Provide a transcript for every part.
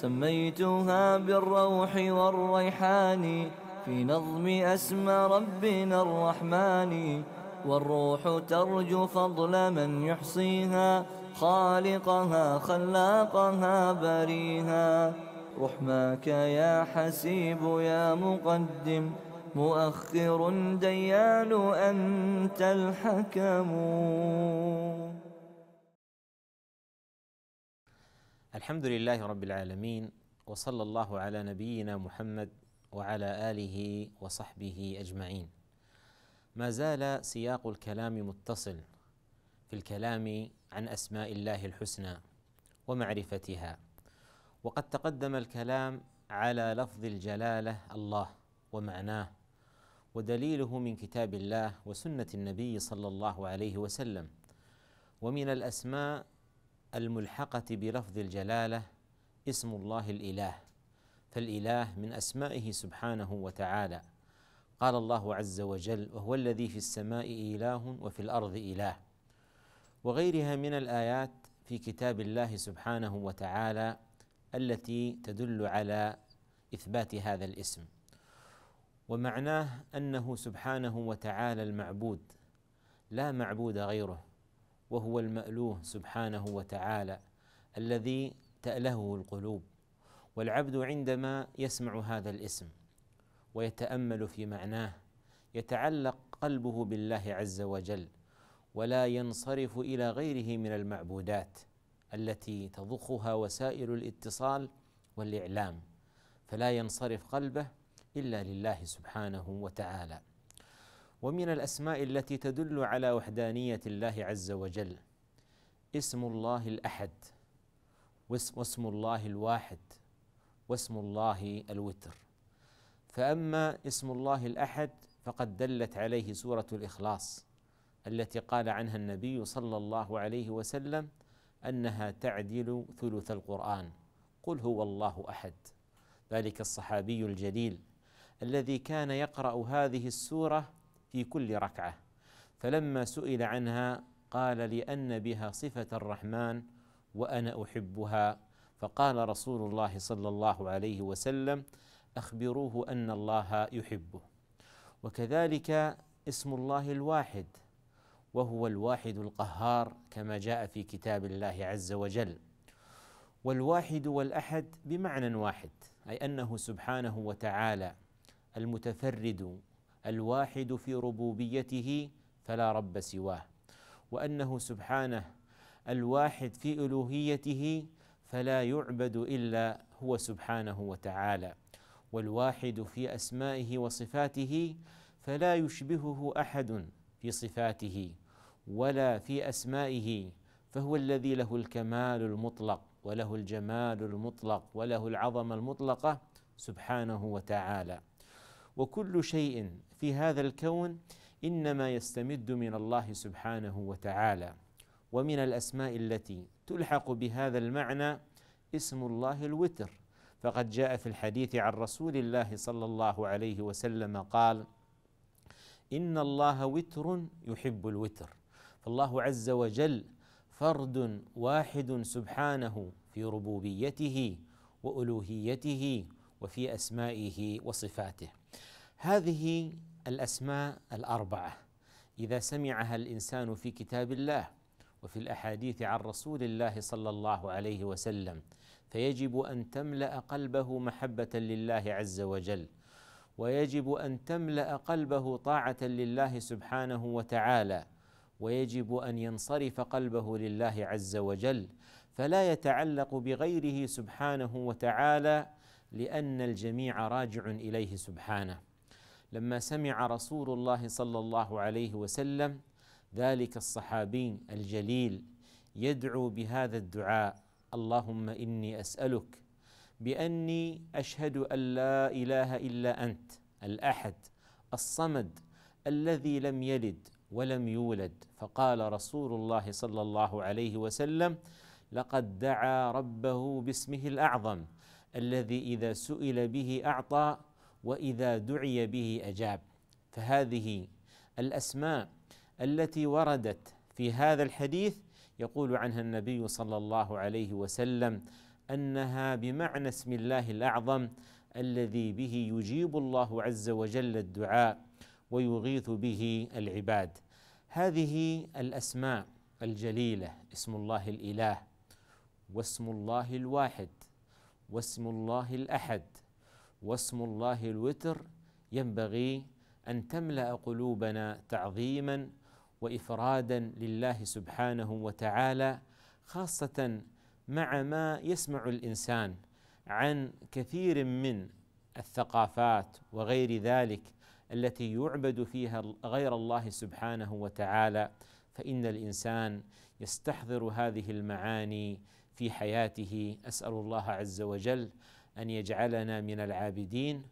سميتها بالروح والريحان في نظم أسمى ربنا الرحمن والروح ترجو فضل من يحصيها خالقها خلاقها بريها رحماك يا حسيب يا مقدم مؤخر ديان أنت الحكم الحمد لله رب العالمين وصلى الله على نبينا محمد وعلى اله وصحبه اجمعين ما زال سياق الكلام متصل في الكلام عن اسماء الله الحسنى ومعرفتها وقد تقدم الكلام على لفظ الجلاله الله ومعناه ودليله من كتاب الله وسنه النبي صلى الله عليه وسلم ومن الاسماء الملحقة بلفظ الجلالة اسم الله الإله فالإله من أسمائه سبحانه وتعالى قال الله عز وجل وهو الذي في السماء إله وفي الأرض إله وغيرها من الآيات في كتاب الله سبحانه وتعالى التي تدل على إثبات هذا الاسم ومعناه أنه سبحانه وتعالى المعبود لا معبود غيره وهو المألوه سبحانه وتعالى الذي تألهه القلوب والعبد عندما يسمع هذا الاسم ويتأمل في معناه يتعلق قلبه بالله عز وجل ولا ينصرف الى غيره من المعبودات التي تضخها وسائل الاتصال والاعلام فلا ينصرف قلبه الا لله سبحانه وتعالى ومن الاسماء التي تدل على وحدانيه الله عز وجل اسم الله الاحد واسم الله الواحد واسم الله الوتر فاما اسم الله الاحد فقد دلت عليه سوره الاخلاص التي قال عنها النبي صلى الله عليه وسلم انها تعدل ثلث القران قل هو الله احد ذلك الصحابي الجليل الذي كان يقرا هذه السوره في كل ركعه فلما سئل عنها قال لان بها صفه الرحمن وانا احبها فقال رسول الله صلى الله عليه وسلم اخبروه ان الله يحبه وكذلك اسم الله الواحد وهو الواحد القهار كما جاء في كتاب الله عز وجل والواحد والاحد بمعنى واحد اي انه سبحانه وتعالى المتفرد الواحد في ربوبيته فلا رب سواه وانه سبحانه الواحد في الوهيته فلا يعبد الا هو سبحانه وتعالى والواحد في اسمائه وصفاته فلا يشبهه احد في صفاته ولا في اسمائه فهو الذي له الكمال المطلق وله الجمال المطلق وله العظمه المطلقه سبحانه وتعالى وكل شيء في هذا الكون انما يستمد من الله سبحانه وتعالى ومن الاسماء التي تلحق بهذا المعنى اسم الله الوتر فقد جاء في الحديث عن رسول الله صلى الله عليه وسلم قال ان الله وتر يحب الوتر فالله عز وجل فرد واحد سبحانه في ربوبيته والوهيته وفي اسمائه وصفاته هذه الاسماء الاربعه اذا سمعها الانسان في كتاب الله وفي الاحاديث عن رسول الله صلى الله عليه وسلم فيجب ان تملا قلبه محبه لله عز وجل ويجب ان تملا قلبه طاعه لله سبحانه وتعالى ويجب ان ينصرف قلبه لله عز وجل فلا يتعلق بغيره سبحانه وتعالى لأن الجميع راجع إليه سبحانه لما سمع رسول الله صلى الله عليه وسلم ذلك الصحابي الجليل يدعو بهذا الدعاء اللهم إني أسألك بأني أشهد أن لا إله إلا أنت الأحد الصمد الذي لم يلد ولم يولد فقال رسول الله صلى الله عليه وسلم لقد دعا ربه باسمه الأعظم الذي اذا سئل به اعطى واذا دعي به اجاب فهذه الاسماء التي وردت في هذا الحديث يقول عنها النبي صلى الله عليه وسلم انها بمعنى اسم الله الاعظم الذي به يجيب الله عز وجل الدعاء ويغيث به العباد هذه الاسماء الجليله اسم الله الاله واسم الله الواحد واسم الله الأحد واسم الله الوتر ينبغي أن تملأ قلوبنا تعظيما وإفرادا لله سبحانه وتعالى خاصة مع ما يسمع الإنسان عن كثير من الثقافات وغير ذلك التي يعبد فيها غير الله سبحانه وتعالى فإن الإنسان يستحضر هذه المعاني في حياته اسال الله عز وجل ان يجعلنا من العابدين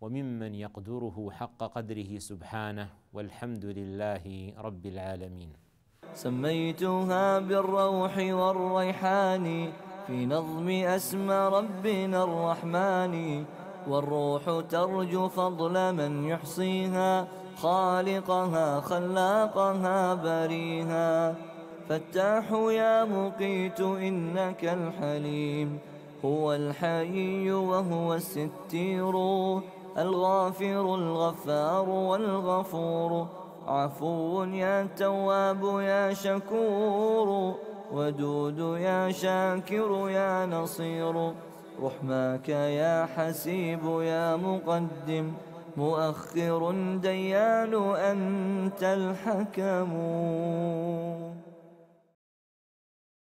وممن يقدره حق قدره سبحانه والحمد لله رب العالمين سميتها بالروح والريحان في نظم اسمى ربنا الرحمن والروح ترجو فضل من يحصيها خالقها خلاقها بريها فتاح يا مقيت إنك الحليم هو الحي وهو الستير الغافر الغفار والغفور عفو يا تواب يا شكور ودود يا شاكر يا نصير رحماك يا حسيب يا مقدم مؤخر ديان أنت الحكم